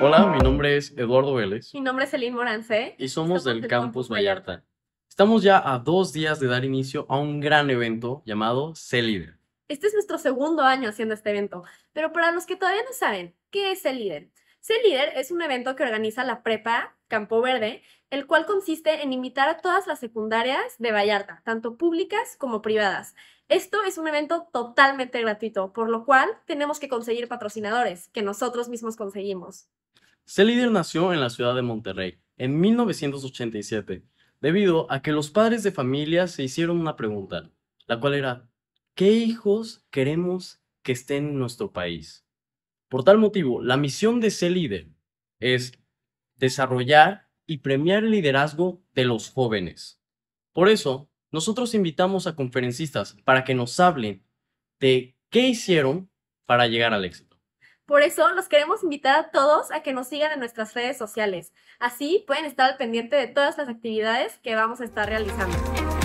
Hola, mi nombre es Eduardo Vélez. Mi nombre es Elin Morance. Y somos, del, Campus Vallarta. Estamos ya a dos días de dar inicio a un gran evento llamado c Este es nuestro segundo año haciendo este evento, pero para los que todavía no saben, ¿qué es c c líder es un evento que organiza la prepa Campo Verde, el cual consiste en invitar a todas las secundarias de Vallarta, tanto públicas como privadas. Esto es un evento totalmente gratuito, por lo cual tenemos que conseguir patrocinadores que nosotros mismos conseguimos. Se líder nació en la ciudad de Monterrey en 1987, debido a que los padres de familia se hicieron una pregunta, la cual era, ¿qué hijos queremos que estén en nuestro país? Por tal motivo, la misión de ser es desarrollar y premiar el liderazgo de los jóvenes. Por eso, nosotros invitamos a conferencistas para que nos hablen de qué hicieron para llegar al éxito. Por eso los queremos invitar a todos a que nos sigan en nuestras redes sociales. Así pueden estar al pendiente de todas las actividades que vamos a estar realizando.